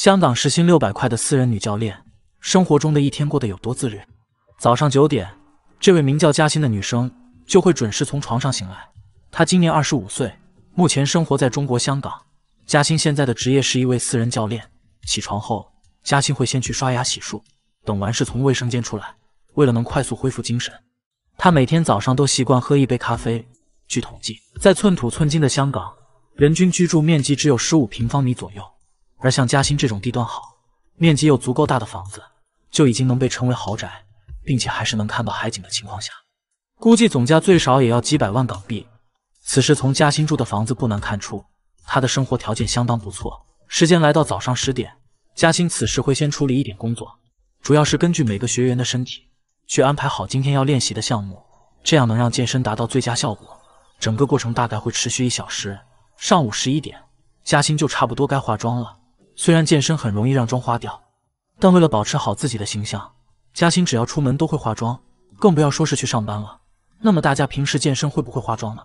香港时薪六百块的私人女教练，生活中的一天过得有多自律？早上九点，这位名叫嘉欣的女生就会准时从床上醒来。她今年二十五岁，目前生活在中国香港。嘉欣现在的职业是一位私人教练。起床后，嘉欣会先去刷牙洗漱，等完事从卫生间出来。为了能快速恢复精神，她每天早上都习惯喝一杯咖啡。据统计，在寸土寸金的香港，人均居住面积只有十五平方米左右。而像嘉兴这种地段好、面积又足够大的房子，就已经能被称为豪宅，并且还是能看到海景的情况下，估计总价最少也要几百万港币。此时从嘉兴住的房子不难看出，他的生活条件相当不错。时间来到早上十点，嘉兴此时会先处理一点工作，主要是根据每个学员的身体去安排好今天要练习的项目，这样能让健身达到最佳效果。整个过程大概会持续一小时。上午十一点，嘉兴就差不多该化妆了。虽然健身很容易让妆花掉，但为了保持好自己的形象，嘉欣只要出门都会化妆，更不要说是去上班了。那么大家平时健身会不会化妆呢？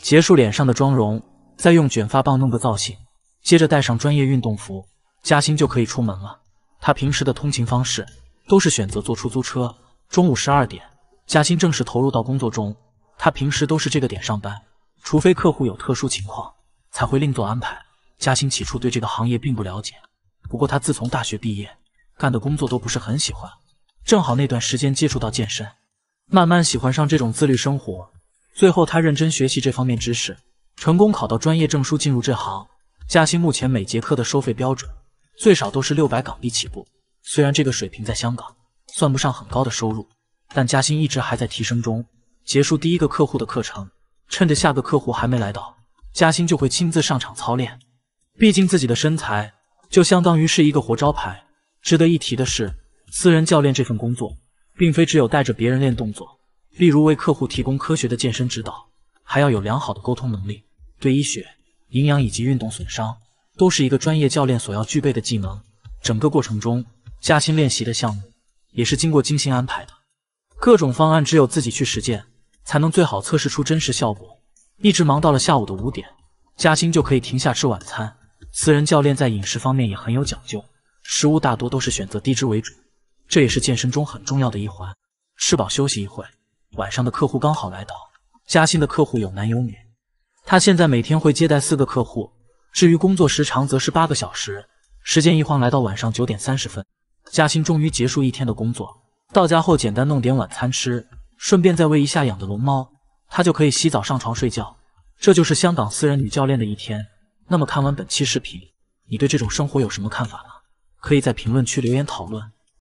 结束脸上的妆容，再用卷发棒弄个造型，接着带上专业运动服，嘉欣就可以出门了。她平时的通勤方式都是选择坐出租车。中午十二点，嘉欣正式投入到工作中。她平时都是这个点上班，除非客户有特殊情况，才会另做安排。嘉欣起初对这个行业并不了解，不过他自从大学毕业，干的工作都不是很喜欢，正好那段时间接触到健身，慢慢喜欢上这种自律生活，最后他认真学习这方面知识，成功考到专业证书进入这行。嘉欣目前每节课的收费标准最少都是六百港币起步，虽然这个水平在香港算不上很高的收入，但嘉欣一直还在提升中。结束第一个客户的课程，趁着下个客户还没来到，嘉欣就会亲自上场操练。毕竟自己的身材就相当于是一个活招牌。值得一提的是，私人教练这份工作，并非只有带着别人练动作，例如为客户提供科学的健身指导，还要有良好的沟通能力。对医学、营养以及运动损伤，都是一个专业教练所要具备的技能。整个过程中，嘉欣练习的项目也是经过精心安排的。各种方案只有自己去实践，才能最好测试出真实效果。一直忙到了下午的五点，嘉欣就可以停下吃晚餐。私人教练在饮食方面也很有讲究，食物大多都是选择低脂为主，这也是健身中很重要的一环。吃饱休息一会，晚上的客户刚好来到。嘉欣的客户有男有女，他现在每天会接待四个客户。至于工作时长，则是八个小时。时间一晃来到晚上九点三十分，嘉欣终于结束一天的工作。到家后简单弄点晚餐吃，顺便再喂一下养的龙猫，他就可以洗澡上床睡觉。这就是香港私人女教练的一天。那么看完本期视频，你对这种生活有什么看法呢？可以在评论区留言讨论。